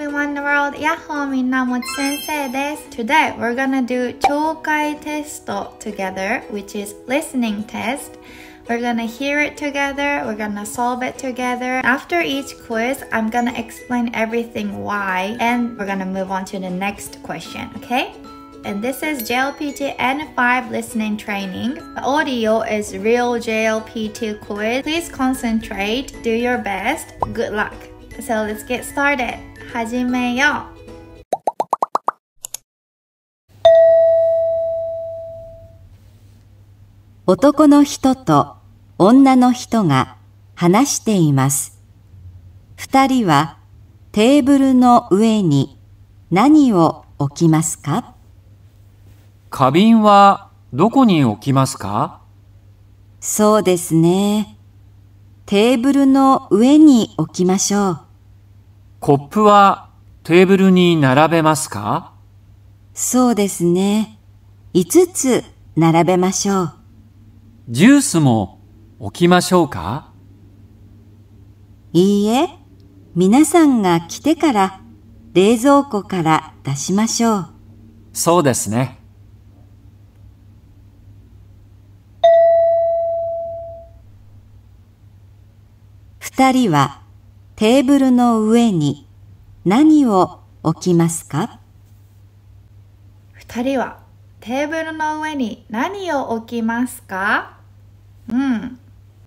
everyone in the world! やっほーみんなもち先生です Today we're gonna do 聴解テスト together which is listening test We're gonna hear it together, we're gonna solve it together. After each quiz, I'm gonna explain everything why and we're gonna move on to the next question, okay? and this is JLPT N5 listening training. The audio is real JLPT quiz. Please concentrate, do your best. Good luck. So let's get started. 始めよう男の人と女の人が話しています。二人はテーブルの上に何を置きますか花瓶はどこに置きますかそうですね。テーブルの上に置きましょう。コップはテーブルに並べますかそうですね。5つ並べましょう。ジュースも置きましょうかいいえ、皆さんが来てから冷蔵庫から出しましょう。そうですね。二人はテーブルの上に何を置きますか二人はテーブルの上に何を置きますかうん。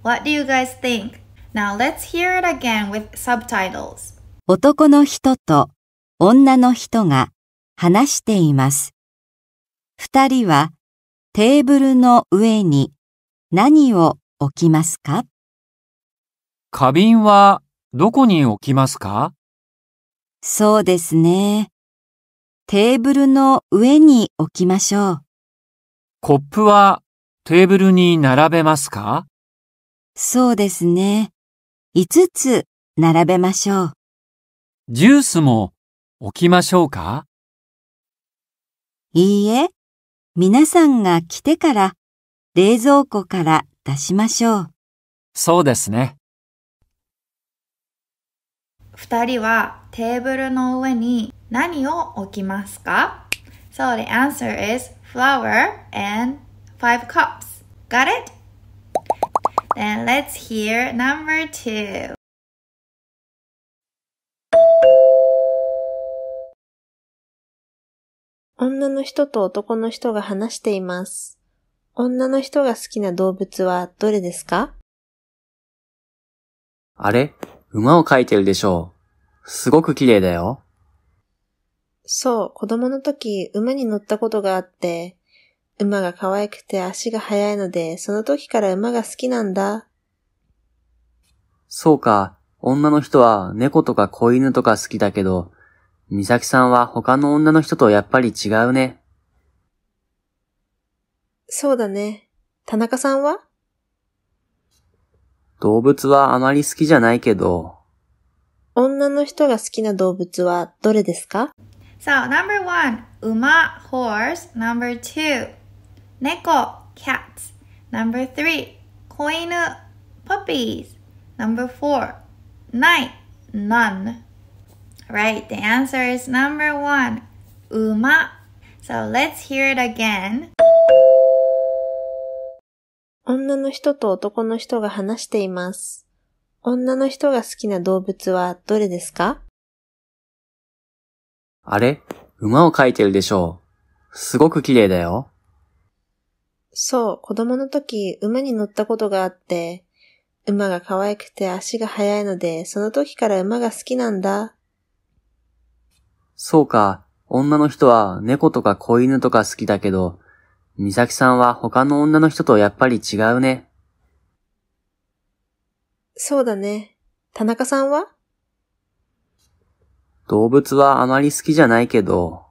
What do you guys think? Now let's hear it again with subtitles. 男の人と女の人が話しています。二人はテーブルの上に何を置きますか花瓶はどこに置きますかそうですね。テーブルの上に置きましょう。コップはテーブルに並べますかそうですね。5つ並べましょう。ジュースも置きましょうかいいえ、皆さんが来てから冷蔵庫から出しましょう。そうですね。2人はテーブルの上に何を置きますか So the answer is flower and five cups. Got it? Then let's hear number two. 女の人と男の人が話しています。女の人が好きな動物はどれですかあれ馬を描いてるでしょう。すごく綺麗だよ。そう、子供の時、馬に乗ったことがあって、馬が可愛くて足が速いので、その時から馬が好きなんだ。そうか、女の人は猫とか子犬とか好きだけど、美咲さんは他の女の人とやっぱり違うね。そうだね。田中さんは動物はあまり好きじゃないけど。女の人が好きな動物はどれですか So, number one, 馬 horse. Number two, 猫 cats. Number three, 子犬 puppies. Number four, night none. Right, the answer is number one, 馬 So let's hear it again. 女の人と男の人が話しています。女の人が好きな動物はどれですかあれ馬を描いてるでしょう。すごく綺麗だよ。そう、子供の時馬に乗ったことがあって、馬が可愛くて足が速いので、その時から馬が好きなんだ。そうか、女の人は猫とか子犬とか好きだけど、美咲さんは他の女の人とやっぱり違うね。そうだね。田中さんは動物はあまり好きじゃないけど。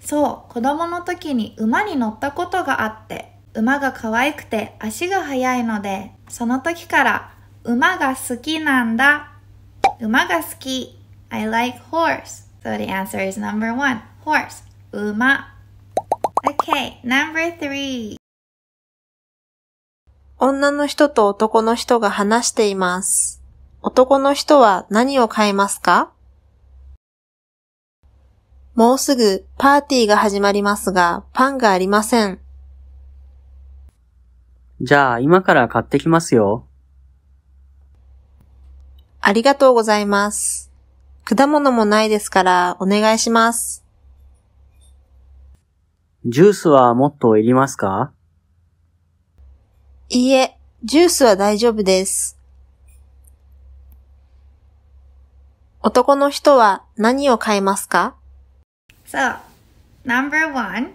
そう、子供の時に馬に乗ったことがあって、馬が可愛くて足が速いので、その時から馬が好きなんだ。馬が好き。I like horse. So the answer is number one. Horse. 馬。Okay, number three. 女の人と男の人が話しています。男の人は何を買いますかもうすぐパーティーが始まりますが、パンがありません。じゃあ、今から買ってきますよ。ありがとうございます。果物もないですから、お願いします。ジュースはもっといりますかいいえ、ジュースは大丈夫です。男の人は何を買いますか So, number one,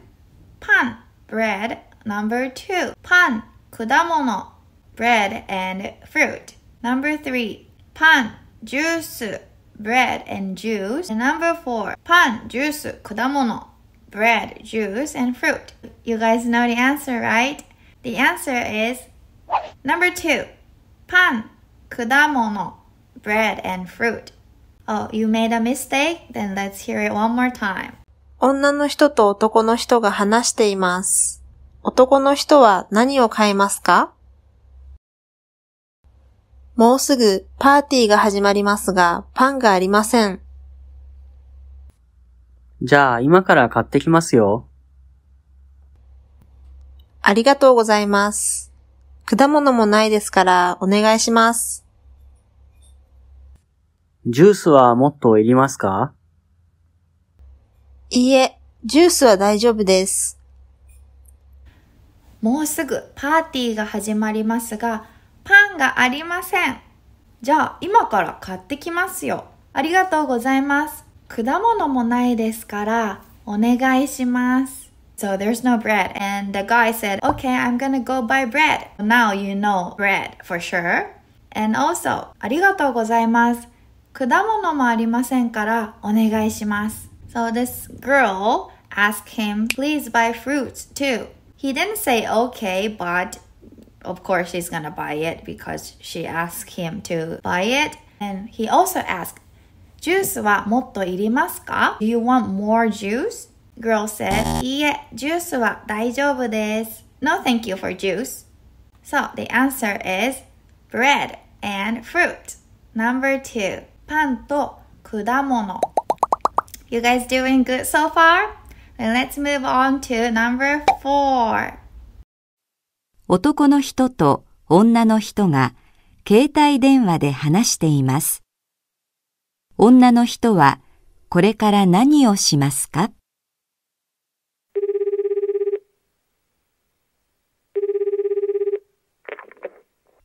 パン bread. Number two, パン果物 bread and fruit. Number three, パン juice bread and juice. Number four, パン juice 果物 bread, juice, and fruit. You guys know the answer, right? The answer is number two, pan, kudamono, bread and fruit. Oh, you made a mistake? Then let's hear it one more time. 女の人と男の人が話しています。男の人は何を買いますかもうすぐパーティーが始まりますが、パンがありません。じゃあ、今から買ってきますよ。ありがとうございます。果物もないですから、お願いします。ジュースはもっといりますかいいえ、ジュースは大丈夫です。もうすぐパーティーが始まりますが、パンがありません。じゃあ今から買ってきますよ。ありがとうございます。果物もないですからお願いします。So there's no bread. And the guy said, okay, I'm gonna go buy bread. Now you know bread for sure. And also, ありがとうございます。果物もありませんからお願いします。So this girl asked him, please buy fruits too. He didn't say okay, but of course she's gonna buy it because she asked him to buy it. And he also asked, ジュースはもっといりますか ?Do you want more juice? Girl said, いいえ、ジュースは大丈夫です。No thank you for juice. So the answer is bread and fruit. Number two, パンと果物。You guys doing good so far? Then let's move on to number four. 男の人と女の人が携帯電話で話しています。女の人はこれから何をしますか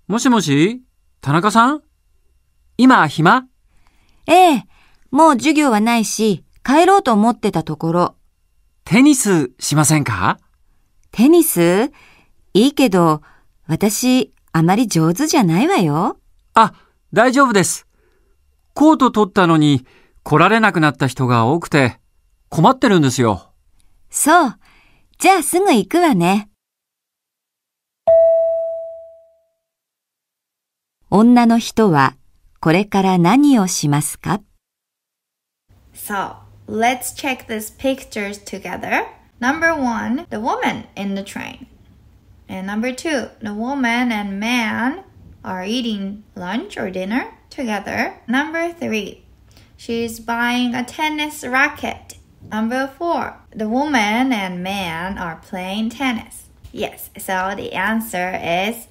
もしもし、田中さん今暇ええ、もう授業はないし、帰ろうと思ってたところ。テニスしませんかテニスいいけど、私、あまり上手じゃないわよ。あ、大丈夫です。こうと取ったのに来られなくなった人が多くて困ってるんですよ。そう。じゃあすぐ行くわね。女の人はこれから何をしますか So, let's check these pictures together. Number one, the woman in the train. And number two, the woman and man are eating lunch or dinner together. Number three, she's buying a tennis racket. Number four, the woman and man are playing tennis. Yes, so the answer is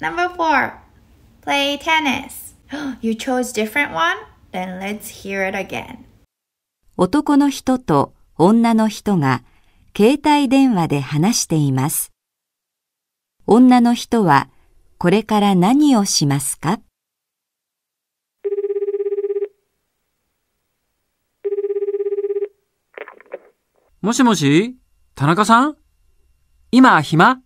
number four, play tennis. You chose different one? Then let's hear it again. 男の人と女の人が携帯電話で話しています。女の人はこれから何をしますかもしもし田中さん今暇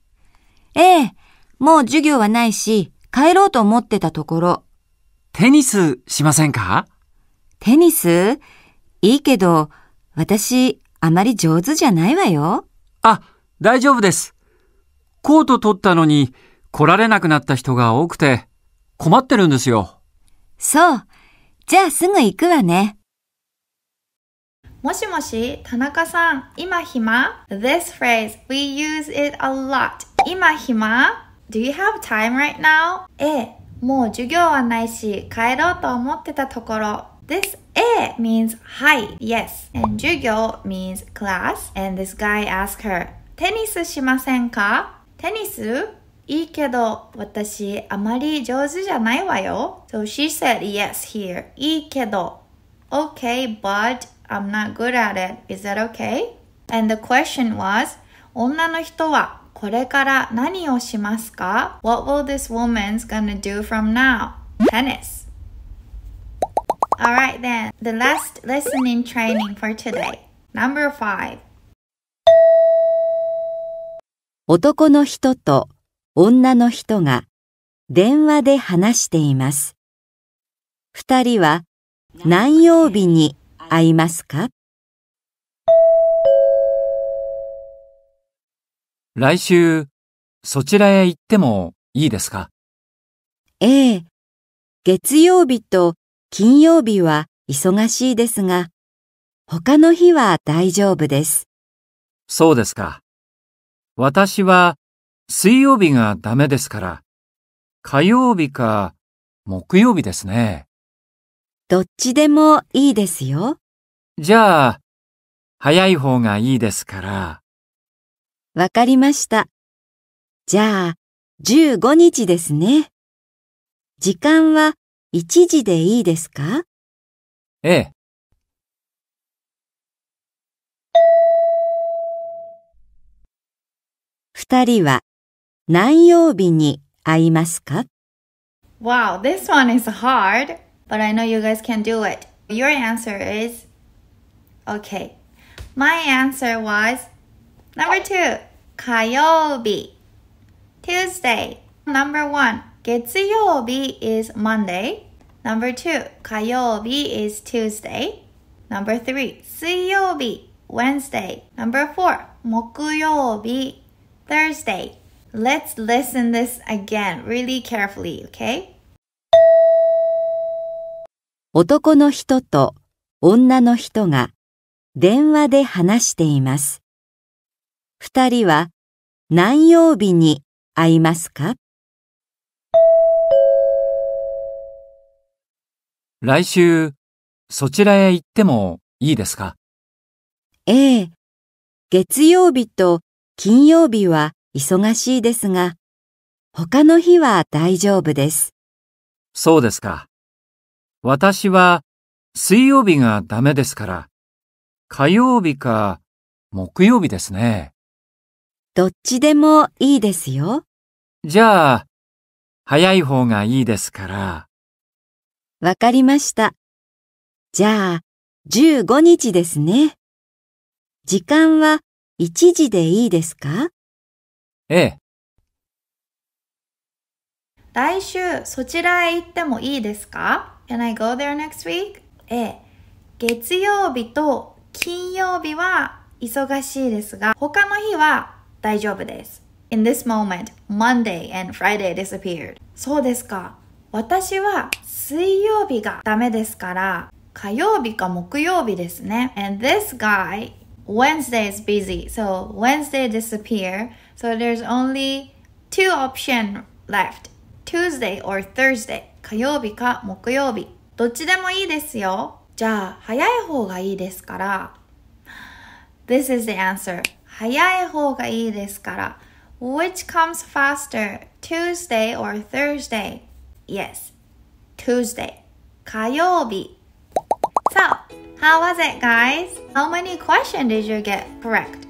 ええ、もう授業はないし、帰ろうと思ってたところ。テニスしませんかテニスいいけど、私、あまり上手じゃないわよ。あ、大丈夫です。コート取ったのに、来られなくなった人が多くて困ってるんですよ。そう。じゃあすぐ行くわね。もしもし、田中さん、今暇 ?This phrase, we use it a lot. 今暇 ?Do you have time right now? ええ、もう授業はないし、帰ろうと思ってたところ。This A means hi, yes, and 授業 means class, and this guy asked her, テニスしませんかテニスいいけど、私、あまり上手じゃないわよ。So she said yes here. いいけど。Okay, but I'm not good at it. Is that okay? And the question was, 女の人はこれから何をしますか ?What will this woman's gonna do from now? Tennis. Alright then, the last listening training for today. Number 5. 男の人と女の人が電話で話しています。二人は何曜日に会いますか来週、そちらへ行ってもいいですかええ。月曜日と金曜日は忙しいですが、他の日は大丈夫です。そうですか。私は水曜日がダメですから、火曜日か木曜日ですね。どっちでもいいですよ。じゃあ、早い方がいいですから。わかりました。じゃあ、15日ですね。時間は1時でいいですかええ。二人は何曜日に会いますか Wow, this one is hard, but I know you guys can do it. Your answer is okay. My answer was number two, 火曜日 Tuesday. Number one, 月曜日 is Monday. Number two, 火曜日 is Tuesday. Number three, 水曜日 Wednesday. Number four, 木曜日 Thursday. Let's listen this again really carefully, okay? 男の人と女の人が電話で話しています。二人は何曜日に会いますか来週、そちらへ行ってもいいですかええ。月曜日と金曜日は忙しいですが、他の日は大丈夫です。そうですか。私は水曜日がダメですから、火曜日か木曜日ですね。どっちでもいいですよ。じゃあ、早い方がいいですから。わかりました。じゃあ、15日ですね。時間は1時でいいですかええ。来週そちらへ行ってもいいですか ?Can I go there next week? ええ。月曜日と金曜日は忙しいですが、他の日は大丈夫です。In this moment, Monday and Friday disappeared. そうですか。私は水曜日がダメですから、火曜日か木曜日ですね。And this guy, Wednesday is busy, so Wednesday disappear. So there's only two option left. Tuesday or Thursday. 火曜日か木曜日。どっちでもいいですよ。じゃあ、早い方がいいですから。This is the answer. 早い方がいいですから。Which comes faster? Tuesday or Thursday? Yes. Tuesday. 火曜日。So, how was it, guys? How many questions did you get correct?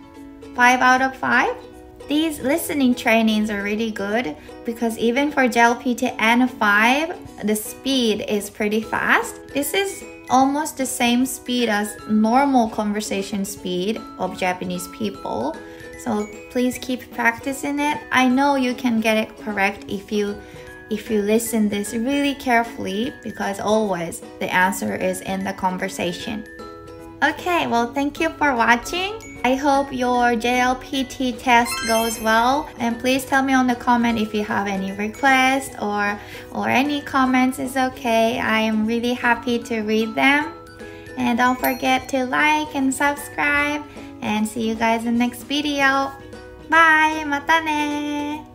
5 out of 5? These listening trainings are really good because even for JLPT N5, the speed is pretty fast. This is almost the same speed as normal conversation speed of Japanese people. So please keep practicing it. I know you can get it correct if you if you listen this really carefully because always the answer is in the conversation. Okay, well thank you for watching. I hope your JLPT test goes well and please tell me on the comment if you have any requests or, or any comments is okay. I am really happy to read them. And don't forget to like and subscribe and see you guys in next video. Bye! またね